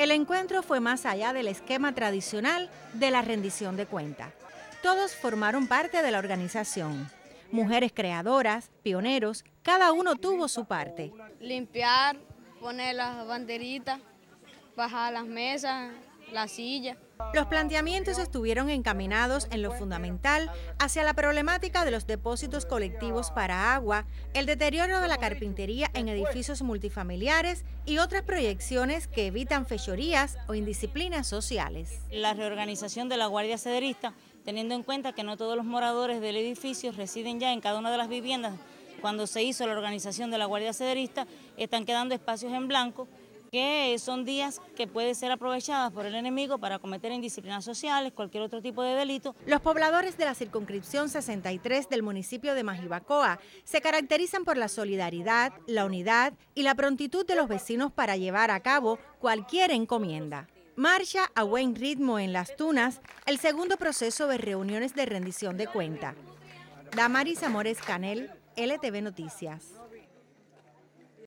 El encuentro fue más allá del esquema tradicional de la rendición de cuenta. Todos formaron parte de la organización. Mujeres creadoras, pioneros, cada uno tuvo su parte. Limpiar, poner las banderitas, bajar las mesas, la silla. Los planteamientos estuvieron encaminados en lo fundamental hacia la problemática de los depósitos colectivos para agua, el deterioro de la carpintería en edificios multifamiliares y otras proyecciones que evitan fechorías o indisciplinas sociales. La reorganización de la Guardia Cederista, teniendo en cuenta que no todos los moradores del edificio residen ya en cada una de las viviendas, cuando se hizo la organización de la Guardia Cederista, están quedando espacios en blanco que son días que pueden ser aprovechadas por el enemigo para cometer indisciplinas sociales, cualquier otro tipo de delito. Los pobladores de la circunscripción 63 del municipio de Majibacoa se caracterizan por la solidaridad, la unidad y la prontitud de los vecinos para llevar a cabo cualquier encomienda. Marcha a buen ritmo en Las Tunas el segundo proceso de reuniones de rendición de cuenta. Damaris Amores Canel, LTV Noticias.